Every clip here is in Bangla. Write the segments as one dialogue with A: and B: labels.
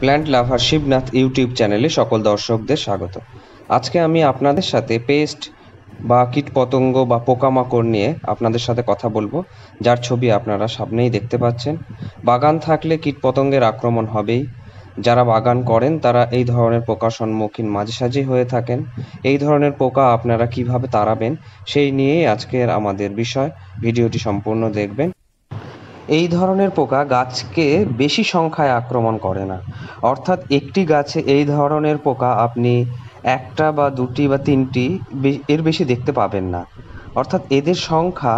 A: প্ল্যান্ট লাভার শিবনাথ ইউটিউব চ্যানেলে সকল দর্শকদের স্বাগত আজকে আমি আপনাদের সাথে পেস্ট বা কীটপতঙ্গ বা পোকামাকড় নিয়ে আপনাদের সাথে কথা বলবো যার ছবি আপনারা সামনেই দেখতে পাচ্ছেন বাগান থাকলে কীটপতঙ্গের আক্রমণ হবেই যারা বাগান করেন তারা এই ধরনের পোকার সম্মুখীন মাঝে সাঝেই হয়ে থাকেন এই ধরনের পোকা আপনারা কিভাবে তাড়াবেন সেই নিয়েই আজকের আমাদের বিষয় ভিডিওটি সম্পূর্ণ দেখবেন এই ধরনের পোকা গাছকে বেশি সংখ্যায় আক্রমণ করে না অর্থাৎ একটি গাছে এই ধরনের পোকা আপনি একটা বা দুটি বা তিনটি এর বেশি দেখতে পাবেন না অর্থাৎ এদের সংখ্যা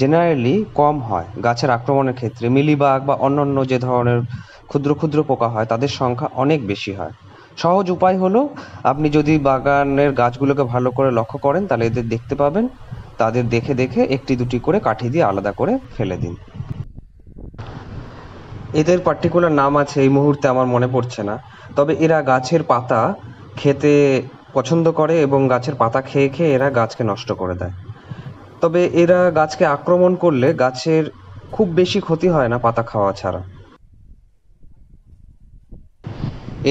A: জেনারেলি কম হয় গাছের আক্রমণের ক্ষেত্রে মিলিবাগ বা অন্যান্য যে ধরনের ক্ষুদ্র ক্ষুদ্র পোকা হয় তাদের সংখ্যা অনেক বেশি হয় সহজ উপায় হলো আপনি যদি বাগানের গাছগুলোকে ভালো করে লক্ষ্য করেন তাহলে এদের দেখতে পাবেন তাদের দেখে দেখে একটি দুটি করে কাঠি দিয়ে আলাদা করে ফেলে দিন এদের পার্টিকুলার নাম আছে এই মুহূর্তে আমার মনে পড়ছে না তবে এরা গাছের পাতা খেতে পছন্দ করে এবং গাছের পাতা খেয়ে খেয়ে এরা গাছকে নষ্ট করে দেয় তবে এরা গাছকে আক্রমণ করলে গাছের খুব বেশি ক্ষতি হয় না পাতা খাওয়া ছাড়া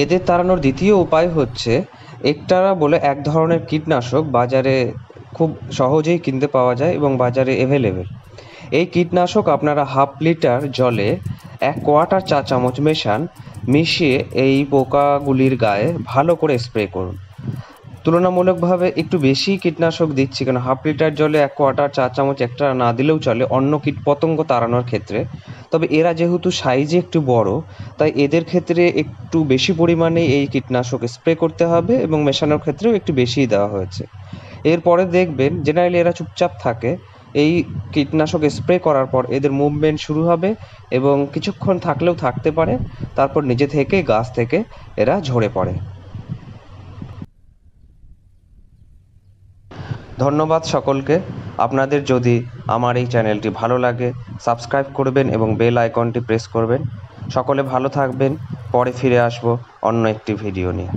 A: এদের তাড়ানোর দ্বিতীয় উপায় হচ্ছে একটারা বলে এক ধরনের কীটনাশক বাজারে খুব সহজেই কিনতে পাওয়া যায় এবং বাজারে অ্যাভেলেবেল এই কীটনাশক আপনারা হাফ লিটার জলে এক কোয়ার্টার চা চামচ মেশান মিশিয়ে এই পোকাগুলির গায়ে ভালো করে স্প্রে করুন তুলনামূলকভাবে একটু বেশি কীটনাশক দিচ্ছি কারণ হাফ লিটার জলে এক কোয়াটার চা চামচ একটা না দিলেও চলে অন্য কীটপতঙ্গ তাড়ানোর ক্ষেত্রে তবে এরা যেহেতু সাইজে একটু বড় তাই এদের ক্ষেত্রে একটু বেশি পরিমাণে এই কীটনাশক স্প্রে করতে হবে এবং মেশানোর ক্ষেত্রেও একটু বেশিই দেওয়া হয়েছে এরপরে দেখবেন জেনারেলি এরা চুপচাপ থাকে এই কীটনাশক স্প্রে করার পর এদের মুভমেন্ট শুরু হবে এবং কিছুক্ষণ থাকলেও থাকতে পারে তারপর নিজে থেকে গাছ থেকে এরা ঝরে পড়ে ধন্যবাদ সকলকে আপনাদের যদি আমার এই চ্যানেলটি ভালো লাগে সাবস্ক্রাইব করবেন এবং বেল আইকনটি প্রেস করবেন সকলে ভালো থাকবেন পরে ফিরে আসব অন্য একটি ভিডিও নিয়ে